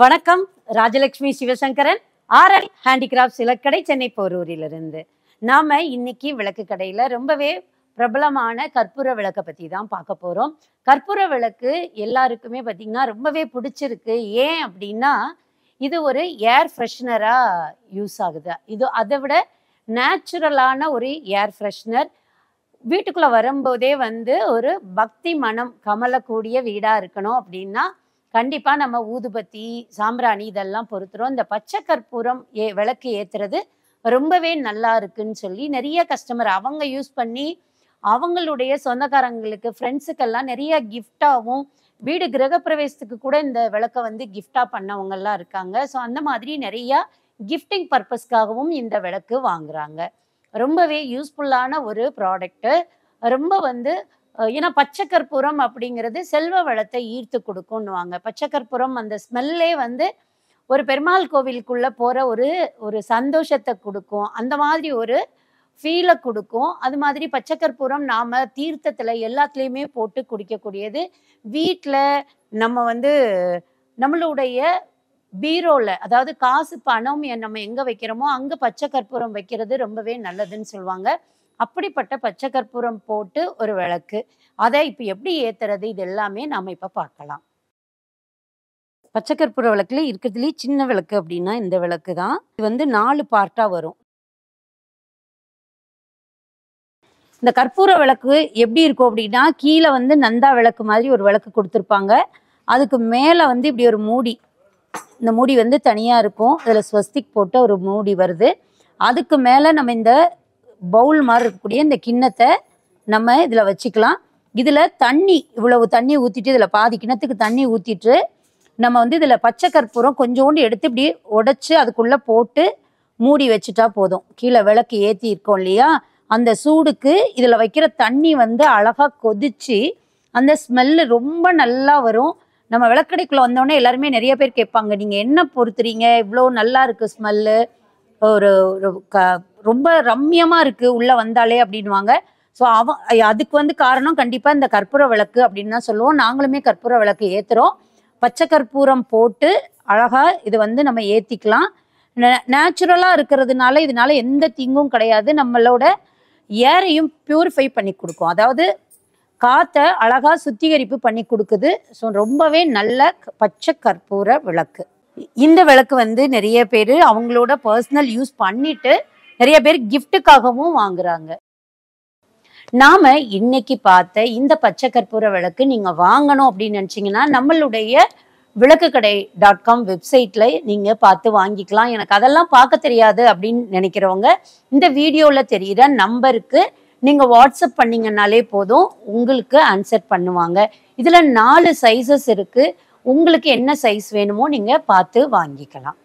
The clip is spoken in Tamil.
வணக்கம் ராஜலட்சுமி சிவசங்கரன் ஆர்எல் ஹேண்டிகிராஃப்ட் இலக்கடை சென்னை போரூரிலிருந்து நாம் இன்னைக்கு விளக்கு கடையில் ரொம்பவே பிரபலமான கற்பூர விளக்கை பற்றி தான் பார்க்க போகிறோம் கற்பூர விளக்கு எல்லாருக்குமே பார்த்தீங்கன்னா ரொம்பவே பிடிச்சிருக்கு ஏன் அப்படின்னா இது ஒரு ஏர் ஃப்ரெஷ்னராக யூஸ் ஆகுது இது அதை விட நேச்சுரலான ஒரு ஏர் ஃப்ரெஷ்னர் வீட்டுக்குள்ளே வரும்போதே வந்து ஒரு பக்தி மனம் கமலக்கூடிய வீடாக இருக்கணும் அப்படின்னா கண்டிப்பாக நம்ம ஊதுபத்தி சாம்பிராணி இதெல்லாம் பொறுத்துறோம் இந்த பச்சை கற்பூரம் ஏ விளக்கு ஏற்றுறது ரொம்பவே நல்லா இருக்குன்னு சொல்லி நிறைய கஸ்டமர் அவங்க யூஸ் பண்ணி அவங்களுடைய சொந்தக்காரங்களுக்கு ஃப்ரெண்ட்ஸுக்கெல்லாம் நிறைய கிஃப்டாகவும் வீடு கிரகப்பிரவேசத்துக்கு கூட இந்த விளக்கை வந்து கிஃப்டாக பண்ணவங்கெல்லாம் இருக்காங்க ஸோ அந்த மாதிரி நிறையா கிஃப்டிங் பர்பஸ்க்காகவும் இந்த விளக்கு வாங்குறாங்க ரொம்பவே யூஸ்ஃபுல்லான ஒரு ப்ராடக்ட்டு ரொம்ப வந்து ஏன்னா பச்சை கற்பூரம் அப்படிங்கிறது செல்வ வளத்தை ஈர்த்து கொடுக்கும்னுவாங்க பச்சை கற்பூரம் அந்த ஸ்மெல்லே வந்து ஒரு பெருமாள் கோவிலுக்குள்ள போற ஒரு ஒரு சந்தோஷத்தை கொடுக்கும் அந்த மாதிரி ஒரு ஃபீலை கொடுக்கும் அது மாதிரி பச்சை கற்பூரம் நாம் தீர்த்தத்தில் எல்லாத்துலேயுமே போட்டு குடிக்கக்கூடியது வீட்டில் நம்ம வந்து நம்மளுடைய பீரோவில் அதாவது காசு பணம் நம்ம எங்கே வைக்கிறோமோ அங்கே பச்சை கற்பூரம் வைக்கிறது ரொம்பவே நல்லதுன்னு சொல்லுவாங்க அப்படிப்பட்ட பச்சை கற்பூரம் போட்டு ஒரு விளக்கு அதை இப்போ எப்படி ஏற்றுறது இது எல்லாமே நாம் இப்போ பார்க்கலாம் பச்சை கற்பூர விளக்குல இருக்கிறதுலேயே சின்ன விளக்கு அப்படின்னா இந்த விளக்கு தான் இது வந்து நாலு பார்ட்டாக வரும் இந்த கற்பூர விளக்கு எப்படி இருக்கும் அப்படின்னா கீழே வந்து நந்தா விளக்கு மாதிரி ஒரு விளக்கு கொடுத்துருப்பாங்க அதுக்கு மேலே வந்து இப்படி ஒரு மூடி இந்த மூடி வந்து தனியாக இருக்கும் இதில் ஸ்வஸ்திக் போட்ட ஒரு மூடி வருது அதுக்கு மேலே நம்ம இந்த பவுல் மாதிரி இருக்கக்கூடிய இந்த கிண்ணத்தை நம்ம இதில் வச்சுக்கலாம் இதில் தண்ணி இவ்வளவு தண்ணி ஊற்றிட்டு இதில் பாதி கிணத்துக்கு தண்ணி ஊற்றிட்டு நம்ம வந்து இதில் பச்சை கற்பூரம் கொஞ்சோண்டு எடுத்து இப்படி உடச்சி அதுக்குள்ளே போட்டு மூடி வச்சுட்டா போதும் கீழே விளக்கு ஏற்றி இருக்கோம் இல்லையா அந்த சூடுக்கு இதில் வைக்கிற தண்ணி வந்து அழகாக கொதித்து அந்த ஸ்மெல்லு ரொம்ப நல்லா வரும் நம்ம விளக்கடைக்குள்ளே வந்தோடனே எல்லாருமே நிறைய பேர் கேட்பாங்க நீங்கள் என்ன பொறுத்துறீங்க இவ்வளோ நல்லா இருக்குது ஸ்மெல்லு ஒரு ஒரு க ரொம்ப ரம்யமா இருக்குது உள்ளே வந்தாலே அப்படின்வாங்க ஸோ அவன் அதுக்கு வந்து காரணம் கண்டிப்பாக இந்த கற்பூர விளக்கு அப்படின்னு தான் சொல்லுவோம் நாங்களுமே கற்பூர விளக்கு ஏத்துறோம் பச்சை கற்பூரம் போட்டு அழகாக இது வந்து நம்ம ஏற்றிக்கலாம் நேச்சுரலாக இருக்கிறதுனால இதனால எந்த தீங்கும் கிடையாது நம்மளோட ஏரையும் பியூரிஃபை பண்ணி கொடுக்கும் அதாவது காற்றை அழகாக சுத்திகரிப்பு பண்ணி கொடுக்குது ஸோ ரொம்பவே நல்ல பச்சை கற்பூர விளக்கு இந்த விளக்கு வந்து நிறைய பேர் அவங்களோட பர்சனல் யூஸ் பண்ணிவிட்டு நிறைய பேர் கிஃப்ட்டுக்காகவும் வாங்குறாங்க நாம இன்னைக்கு பார்த்த இந்த பச்சை கற்பூர விளக்கு நீங்க வாங்கணும் அப்படின்னு நினைச்சீங்கன்னா நம்மளுடைய விளக்கு கடை டாட் காம் வெப்சைட்ல நீங்க பார்த்து வாங்கிக்கலாம் எனக்கு அதெல்லாம் பார்க்க தெரியாது அப்படின்னு நினைக்கிறவங்க இந்த வீடியோல தெரியிற நம்பருக்கு நீங்க வாட்ஸ்அப் பண்ணீங்கன்னாலே போதும் உங்களுக்கு ஆன்சர் பண்ணுவாங்க இதுல நாலு சைசஸ் இருக்கு உங்களுக்கு என்ன சைஸ் வேணுமோ நீங்க பார்த்து வாங்கிக்கலாம்